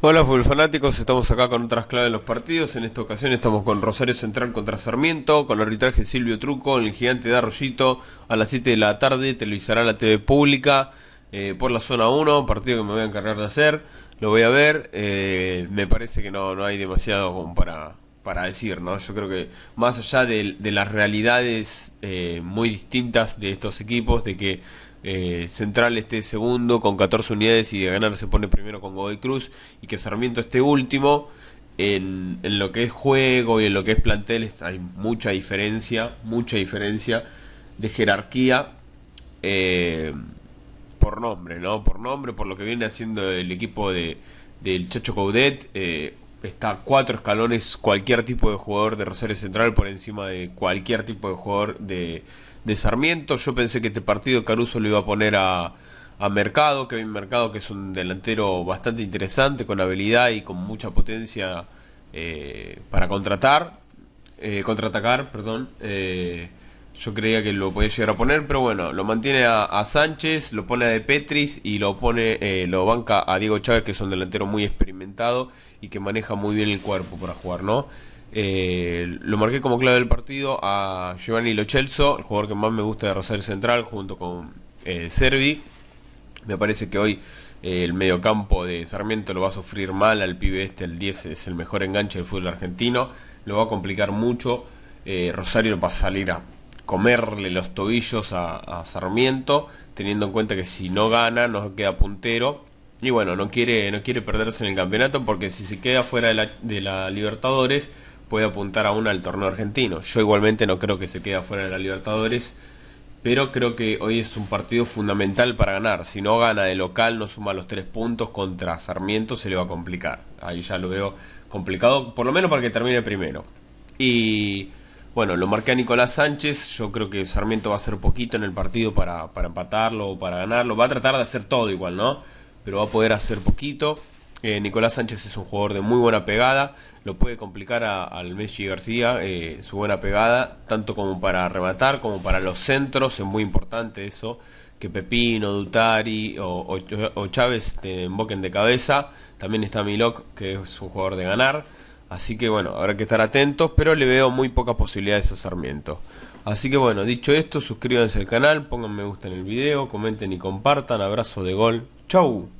Hola fanáticos estamos acá con otras claves en los partidos. En esta ocasión estamos con Rosario Central contra Sarmiento, con el arbitraje Silvio Truco, en el gigante de Arroyito, a las 7 de la tarde, televisará la TV pública eh, por la zona 1, partido que me voy a encargar de hacer, lo voy a ver, eh, me parece que no, no hay demasiado para, para decir, ¿no? Yo creo que más allá de, de las realidades eh, muy distintas de estos equipos, de que eh, Central este segundo con 14 unidades y de ganar se pone primero con Godoy Cruz y que Sarmiento este último. En, lo que es juego y en lo que es plantel hay mucha diferencia, mucha diferencia de jerarquía eh, por nombre, ¿no? Por nombre, por lo que viene haciendo el equipo de, del Chacho Caudet Eh, está cuatro escalones cualquier tipo de jugador de Rosario Central por encima de cualquier tipo de jugador de, Sarmiento. Yo pensé que este partido Caruso lo iba a poner a, a Mercado, un Mercado, que es un delantero bastante interesante, con habilidad y con mucha potencia eh, para contratar, eh, contraatacar, perdón. Eh, yo creía que lo podía llegar a poner, pero bueno, lo mantiene a, a Sánchez, lo pone a De Petris y lo pone, lo banca a Diego Chávez, que es un delantero muy experimentado y que maneja muy bien el cuerpo para jugar, ¿no? Eh, lo marqué como clave del partido a Giovanni Lochelso, el jugador que más me gusta de Rosario Central, junto con eh, Servi. Me parece que hoy eh, el mediocampo de Sarmiento lo va a sufrir mal al pibe este, el 10 es el mejor enganche del fútbol argentino, lo va a complicar mucho. Rosario va a salir a comerle los tobillos a, a Sarmiento, teniendo en cuenta que si no gana nos queda puntero y bueno, no quiere, no quiere perderse en el campeonato porque si se queda fuera de la, de la Libertadores puede apuntar aún al torneo argentino. Yo igualmente no creo que se quede fuera de la Libertadores, pero creo que hoy es un partido fundamental para ganar. Si no gana de local, no suma los tres puntos contra Sarmiento, se le va a complicar. Ahí ya lo veo complicado, por lo menos para que termine primero. Y bueno, lo marqué a Nicolás Sánchez. Yo creo que Sarmiento va a hacer poquito en el partido para, para empatarlo o para ganarlo. Va a tratar de hacer todo igual, ¿no? pero va a poder hacer poquito. Eh, Nicolás Sánchez es un jugador de muy buena pegada, lo puede complicar al Messi García, eh, su buena pegada, tanto como para rematar, como para los centros, es muy importante eso, que Pepino, Dutari o, o Chávez te emboquen de cabeza, también está Milok, que es un jugador de ganar, así que bueno, habrá que estar atentos, pero le veo muy pocas posibilidades a Sarmiento. Así que bueno, dicho esto, suscríbanse al canal, pongan me gusta en el video, comenten y compartan, abrazo de gol, chau.